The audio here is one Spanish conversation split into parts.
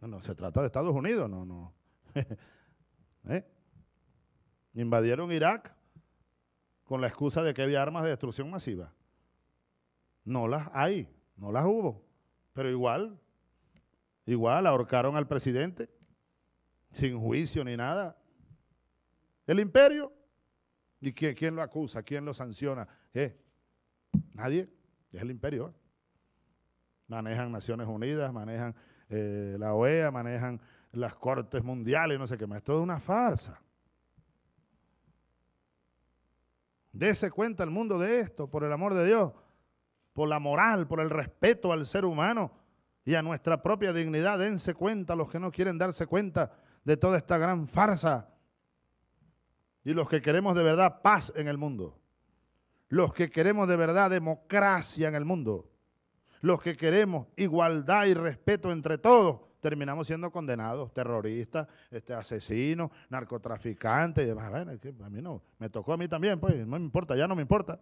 No, no, se trata de Estados Unidos, no, no. ¿Eh? Invadieron Irak con la excusa de que había armas de destrucción masiva. No las hay, no las hubo. Pero igual, igual ahorcaron al presidente sin juicio ni nada. El imperio. ¿Y quién, lo acusa? ¿Quién lo sanciona? ¿Eh? Nadie. Es el imperio. Manejan Naciones Unidas, manejan eh, la OEA, manejan las cortes mundiales, no sé qué más. Es toda una farsa. Dese cuenta el mundo de esto, por el amor de Dios, por la moral, por el respeto al ser humano y a nuestra propia dignidad. Dense cuenta los que no quieren darse cuenta de toda esta gran farsa. Y los que queremos de verdad paz en el mundo. Los que queremos de verdad democracia en el mundo los que queremos igualdad y respeto entre todos, terminamos siendo condenados, terroristas, este, asesinos, narcotraficantes y demás. a mí no, me tocó a mí también, pues no me importa, ya no me importa.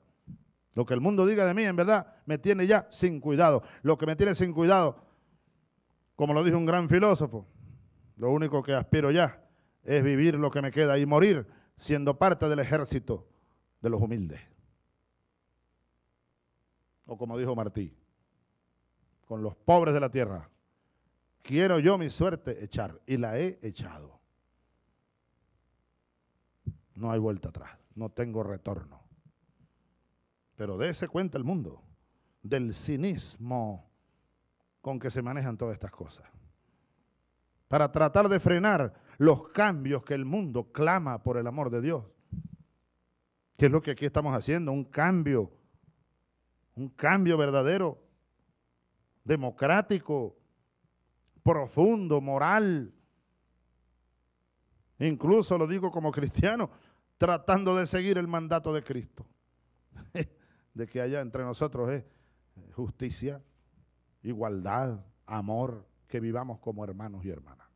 Lo que el mundo diga de mí, en verdad, me tiene ya sin cuidado. Lo que me tiene sin cuidado, como lo dijo un gran filósofo, lo único que aspiro ya es vivir lo que me queda y morir siendo parte del ejército de los humildes. O como dijo Martí, con los pobres de la tierra. Quiero yo mi suerte echar y la he echado. No hay vuelta atrás, no tengo retorno. Pero ese cuenta el mundo del cinismo con que se manejan todas estas cosas. Para tratar de frenar los cambios que el mundo clama por el amor de Dios. ¿Qué es lo que aquí estamos haciendo? Un cambio, un cambio verdadero democrático, profundo, moral. Incluso lo digo como cristiano, tratando de seguir el mandato de Cristo. de que haya entre nosotros es justicia, igualdad, amor, que vivamos como hermanos y hermanas.